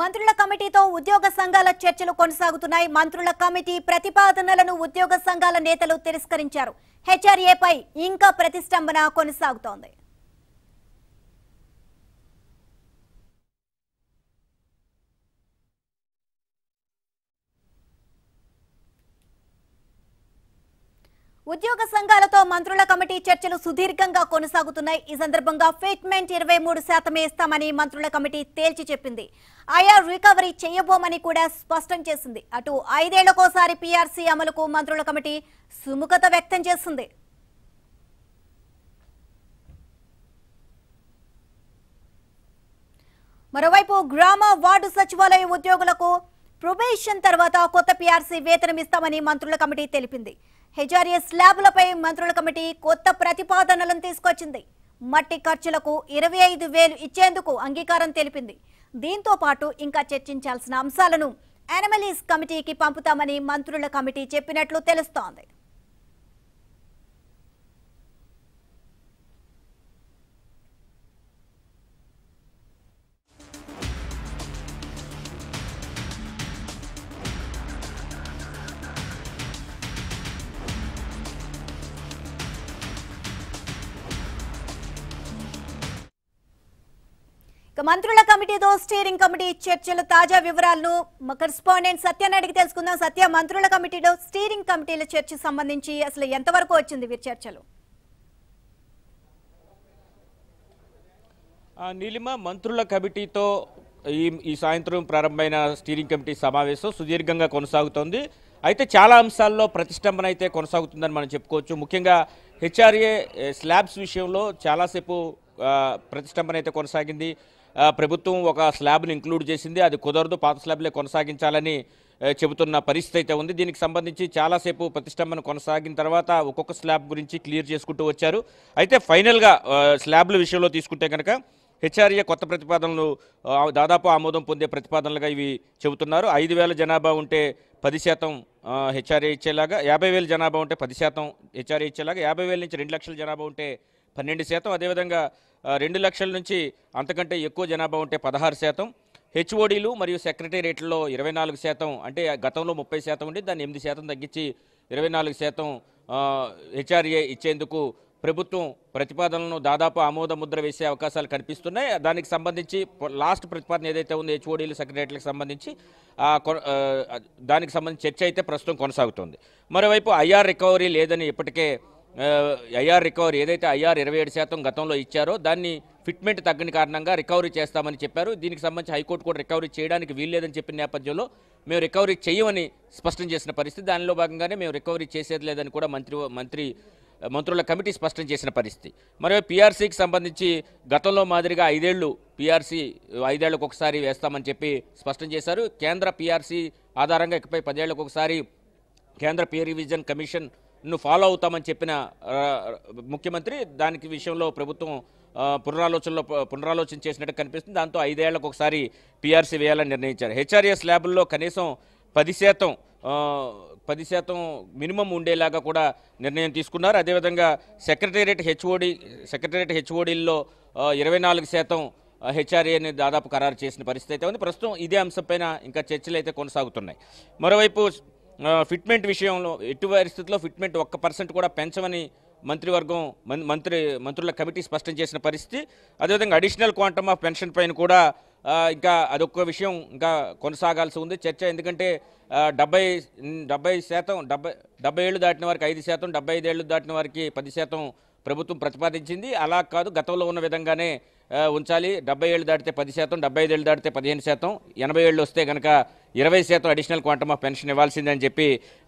మంత్రుల కమిటీతో ఉద్యోగ సంఘాల చర్చలు కొనసాగుతున్నాయి మంత్రుల కమిటీ ప్రతిపాదనలను ఉద్యోగ సంఘాల నేతలు తిరస్కరించారు హెచ్ఆర్ఏపై ఇంకా ప్రతిష్టంభన కొనసాగుతోంది ఉద్యోగ సంఘాలతో మంత్రుల కమిటీ చర్చలు సుదీర్ఘంగా కొనసాగుతున్నాయి ఈ సందర్భంగా ఫిట్మెంట్ ఇరవై మూడు శాతమే ఇస్తామని మంత్రుల కమిటీ తేల్చి చెప్పింది ఆయా రికవరీ చేయబోమని కూడా స్పష్టం చేసింది అటు ఐదేళ్లకోసారి పీఆర్సీ అమలుకు మంత్రుల కమిటీ సుముఖత వ్యక్తం చేసింది మరోవైపు గ్రామ వార్డు సచివాలయ ఉద్యోగులకు ప్రొబేషన్ తర్వాత కొత్త పీఆర్సీ వేతనం ఇస్తామని మంత్రుల కమిటీ తెలిపింది హెచ్ఆర్ఎస్ ల్యాబులపై మంత్రుల కమిటీ కొత్త ప్రతిపాదనలను తీసుకొచ్చింది మట్టి ఖర్చులకు ఇరవై ఐదు వేలు ఇచ్చేందుకు అంగీకారం తెలిపింది దీంతో పాటు ఇంకా చర్చించాల్సిన అంశాలను యానిమలీస్ కమిటీకి పంపుతామని మంత్రుల కమిటీ చెప్పినట్లు తెలుస్తోంది మంత్రుల కమిటీతో స్టీరింగ్ కమిటీ చర్చల తాజా వివరాలను కరెస్పాండెంట్ అడిగి తెలుసుకుందాం సత్య మంత్రుల కమిటీలో స్టీరింగ్ కమిటీల చర్చ సంబంధించి అసలు ఎంతవరకు వచ్చింది వీరి చర్చలు నీలిమ మంత్రుల కమిటీతో ఈ ఈ సాయంత్రం ప్రారంభమైన స్టీరింగ్ కమిటీ సమావేశం సుదీర్ఘంగా కొనసాగుతోంది అయితే చాలా అంశాల్లో ప్రతిష్టంభన అయితే కొనసాగుతుందని మనం చెప్పుకోవచ్చు ముఖ్యంగా హెచ్ఆర్ఏ స్లాబ్స్ విషయంలో చాలాసేపు ప్రతిష్టంభన అయితే కొనసాగింది ప్రభుత్వం ఒక స్లాబ్ను ఇంక్లూడ్ చేసింది అది కుదరదు పాత స్లాబ్లే కొనసాగించాలని చెబుతున్న పరిస్థితి అయితే ఉంది దీనికి సంబంధించి చాలాసేపు ప్రతిష్టంభన కొనసాగిన తర్వాత ఒక్కొక్క స్లాబ్ గురించి క్లియర్ చేసుకుంటూ వచ్చారు అయితే ఫైనల్గా స్లాబ్ల విషయంలో తీసుకుంటే కనుక హెచ్ఆర్ఏ కొత్త ప్రతిపాదనలు దాదాపు ఆమోదం పొందే ప్రతిపాదనలుగా ఇవి చెబుతున్నారు ఐదు వేల జనాభా ఉంటే పది శాతం హెచ్ఆర్ఏ ఇచ్చేలాగా యాభై వేల జనాభా ఉంటే పది శాతం హెచ్ఆర్ఏ ఇచ్చేలాగా యాభై వేల నుంచి రెండు లక్షల జనాభా ఉంటే పన్నెండు శాతం అదేవిధంగా రెండు లక్షల నుంచి అంతకంటే ఎక్కువ జనాభా ఉంటే పదహారు శాతం హెచ్ఓడీలు మరియు సెక్రటేరియట్లో ఇరవై నాలుగు శాతం అంటే గతంలో ముప్పై శాతం ఉండి దాన్ని ఎనిమిది శాతం తగ్గించి ఇరవై నాలుగు శాతం హెచ్ఆర్ఏ ఇచ్చేందుకు ప్రభుత్వం ప్రతిపాదనలను దాదాపు ఆమోద ముద్ర వేసే అవకాశాలు కనిపిస్తున్నాయి దానికి సంబంధించి లాస్ట్ ప్రతిపాదన ఏదైతే ఉందో హెచ్ఓడీలు సెక్రటరీలకు సంబంధించి దానికి సంబంధించి చర్చ అయితే ప్రస్తుతం కొనసాగుతుంది మరోవైపు ఐఆర్ రికవరీ లేదని ఇప్పటికే ఐఆర్ రికవరీ ఏదైతే ఐఆర్ ఇరవై ఏడు శాతం గతంలో ఇచ్చారో దాన్ని ఫిట్మెంట్ తగ్గిన కారణంగా రికవరీ చేస్తామని చెప్పారు దీనికి సంబంధించి హైకోర్టు కూడా రికవరీ చేయడానికి వీల్లేదని చెప్పిన నేపథ్యంలో మేము రికవరీ చేయమని స్పష్టం చేసిన పరిస్థితి దానిలో భాగంగానే మేము రికవరీ చేసేది లేదని కూడా మంత్రి మంత్రి మంత్రుల కమిటీ స్పష్టం చేసిన పరిస్థితి మరియు పీఆర్సీకి సంబంధించి గతంలో మాదిరిగా ఐదేళ్లు పీఆర్సీ ఐదేళ్లకు ఒకసారి వేస్తామని చెప్పి స్పష్టం చేశారు కేంద్ర పీఆర్సీ ఆధారంగా ఇకపై పదేళ్లకు ఒకసారి కేంద్ర పీ రివిజన్ కమిషన్ నువ్వు ఫాలో అవుతామని చెప్పిన ముఖ్యమంత్రి దానికి విషయంలో ప్రభుత్వం పునరాలోచనలో పునరాలోచన చేసినట్టు కనిపిస్తుంది దాంతో ఐదేళ్లకు ఒకసారి పీఆర్సీ వేయాలని నిర్ణయించారు హెచ్ఆర్ఎస్ ల్యాబుల్లో కనీసం పది శాతం పది శాతం మినిమం ఉండేలాగా కూడా నిర్ణయం తీసుకున్నారు అదేవిధంగా సెక్రటేరియట్ హెచ్ఓడి సెక్రటేరియట్ హెచ్ఓడీల్లో ఇరవై నాలుగు శాతం హెచ్ఆర్ఏని దాదాపు ఖరారు చేసిన పరిస్థితి అయితే ఉంది ప్రస్తుతం ఇదే అంశంపైన ఇంకా చర్చలు అయితే కొనసాగుతున్నాయి మరోవైపు ఫిట్మెంట్ విషయంలో ఎట్టి పరిస్థితుల్లో ఫిట్మెంట్ ఒక్క పర్సెంట్ కూడా పెంచమని మంత్రివర్గం మంత్రి మంత్రుల కమిటీ స్పష్టం చేసిన పరిస్థితి అదేవిధంగా అడిషనల్ క్వాంటమ్ ఆఫ్ పెన్షన్ పైన కూడా ఇంకా అదొక విషయం ఇంకా కొనసాగాల్సి ఉంది చర్చ ఎందుకంటే డెబ్బై డెబ్బై శాతం డెబ్బై డెబ్బై ఏళ్ళు దాటిన వారికి ఐదు శాతం డెబ్బై ఐదేళ్ళు దాటిన వారికి పది శాతం ప్రభుత్వం ప్రతిపాదించింది అలా కాదు గతంలో ఉన్న విధంగానే ఉంచాలి డెబ్బై ఏళ్ళు దాటితే పది శాతం డెబ్బై ఐదేళ్ళు దాటితే పదిహేను శాతం ఎనభై ఏళ్ళు వస్తే కనుక ఇరవై శాతం అడిషనల్ క్వాంటమ్ ఆఫ్ పెన్షన్ ఇవ్వాల్సిందని చెప్పి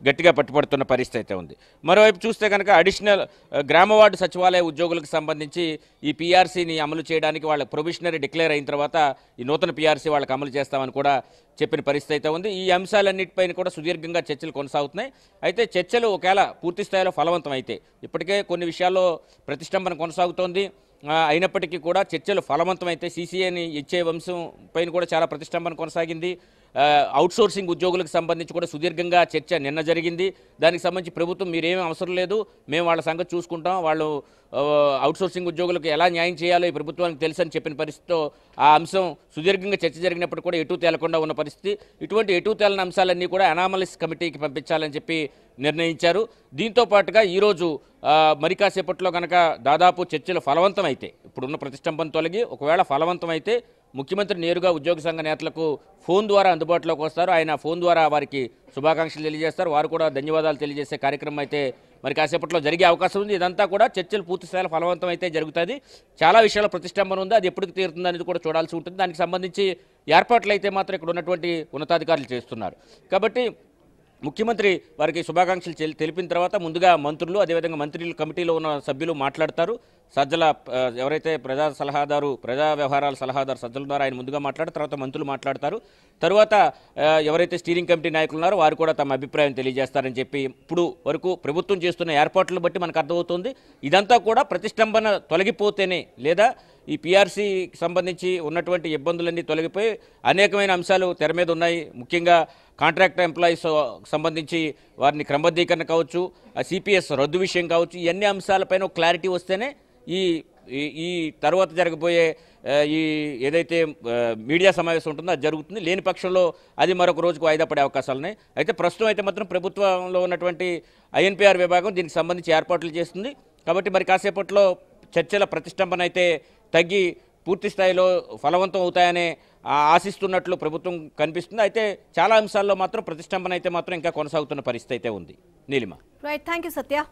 గట్టిగా పట్టుపడుతున్న పరిస్థితి అయితే ఉంది మరోవైపు చూస్తే కనుక అడిషనల్ గ్రామ వార్డు సచివాలయ ఉద్యోగులకు సంబంధించి ఈ పీఆర్సీని అమలు చేయడానికి వాళ్ళ ప్రొవిషనరీ డిక్లేర్ అయిన తర్వాత ఈ నూతన పీఆర్సీ వాళ్ళకి అమలు చేస్తామని కూడా చెప్పిన పరిస్థితి అయితే ఉంది ఈ అంశాలన్నిటిపైన కూడా సుదీర్ఘంగా చర్చలు కొనసాగుతున్నాయి అయితే చర్చలు ఒకవేళ పూర్తి స్థాయిలో ఫలవంతం అయితే ఇప్పటికే కొన్ని విషయాల్లో ప్రతిష్టంభన కొనసాగుతోంది అయినప్పటికీ కూడా చర్చలు ఫలవంతమైతే సీసీఐని ఇచ్చే వంశం పైన కూడా చాలా ప్రతిష్టంభన కొనసాగింది అవుట్సోర్సింగ్ ఉద్యోగులకు సంబంధించి కూడా సుదీర్ఘంగా చర్చ నిన్న జరిగింది దానికి సంబంధించి ప్రభుత్వం మీరేమీ అవసరం లేదు మేము వాళ్ళ సంగతి చూసుకుంటాం వాళ్ళు అవుట్సోర్సింగ్ ఉద్యోగులకు ఎలా న్యాయం చేయాలో ఈ ప్రభుత్వానికి తెలుసని చెప్పిన పరిస్థితితో ఆ అంశం సుదీర్ఘంగా చర్చ జరిగినప్పుడు కూడా ఎటు తేలకుండా ఉన్న పరిస్థితి ఇటువంటి ఎటు తేలన అంశాలన్నీ కూడా అనామలిస్ కమిటీకి పంపించాలని చెప్పి నిర్ణయించారు దీంతో పాటుగా ఈరోజు మరి కాసేపట్లో కనుక దాదాపు చర్చలు ఫలవంతమైతే ఇప్పుడున్న ప్రతిష్టంభం తొలగి ఒకవేళ ఫలవంతమైతే ముఖ్యమంత్రి నేరుగా ఉద్యోగ సంఘ నేతలకు ఫోన్ ద్వారా అందుబాటులోకి వస్తారు ఆయన ఫోన్ ద్వారా వారికి శుభాకాంక్షలు తెలియజేస్తారు వారు కూడా ధన్యవాదాలు తెలియజేసే కార్యక్రమం అయితే మరి కాసేపట్లో జరిగే అవకాశం ఉంది ఇదంతా కూడా చర్చలు పూర్తి స్థాయిలో ఫలవంతం అయితే జరుగుతుంది చాలా విషయాల ప్రతిష్టంభన ఉంది అది ఎప్పటికి తీరుతుంది అనేది కూడా చూడాల్సి ఉంటుంది దానికి సంబంధించి ఏర్పాట్లు అయితే మాత్రం ఇక్కడ ఉన్నటువంటి ఉన్నతాధికారులు చేస్తున్నారు కాబట్టి ముఖ్యమంత్రి వారికి శుభాకాంక్షలు తెలిపిన తర్వాత ముందుగా మంత్రులు అదేవిధంగా మంత్రులు కమిటీలో ఉన్న సభ్యులు మాట్లాడతారు సజ్జల ఎవరైతే ప్రజా సలహాదారు ప్రజా వ్యవహారాల సలహాదారు సజ్జల ద్వారా ఆయన ముందుగా మాట్లాడిన తర్వాత మంత్రులు మాట్లాడతారు తర్వాత ఎవరైతే స్టీరింగ్ కమిటీ నాయకులు ఉన్నారో వారు కూడా తమ అభిప్రాయం తెలియజేస్తారని చెప్పి ఇప్పుడు వరకు ప్రభుత్వం చేస్తున్న ఏర్పాట్లను బట్టి మనకు అర్థమవుతుంది ఇదంతా కూడా ప్రతిష్టంభన తొలగిపోతేనే లేదా ఈ పిఆర్సీకి సంబంధించి ఉన్నటువంటి ఇబ్బందులన్నీ తొలగిపోయి అనేకమైన అంశాలు తెర మీద ఉన్నాయి ముఖ్యంగా కాంట్రాక్ట్ ఎంప్లాయీస్ సంబంధించి వారిని క్రమబద్ధీకరణ కావచ్చు సిపిఎస్ రద్దు విషయం కావచ్చు ఇవన్నీ అంశాలపైన క్లారిటీ వస్తేనే ఈ ఈ తర్వాత జరగబోయే ఈ ఏదైతే మీడియా సమావేశం ఉంటుందో అది జరుగుతుంది లేని పక్షంలో అది మరొక రోజుకు వాయిదా పడే అవకాశాలు ఉన్నాయి అయితే ప్రస్తుతం అయితే మాత్రం ప్రభుత్వంలో ఉన్నటువంటి ఐఎన్పిఆర్ విభాగం దీనికి సంబంధించి ఏర్పాట్లు చేస్తుంది కాబట్టి మరి కాసేపట్లో చర్చల ప్రతిష్టంభన అయితే తగ్గి పూర్తి స్థాయిలో ఫలవంతం అవుతాయనే ఆశిస్తున్నట్లు ప్రభుత్వం కనిపిస్తుంది అయితే చాలా అంశాల్లో మాత్రం ప్రతిష్టంభన అయితే మాత్రం ఇంకా కొనసాగుతున్న పరిస్థితి అయితే ఉంది Neelima right thank you Satya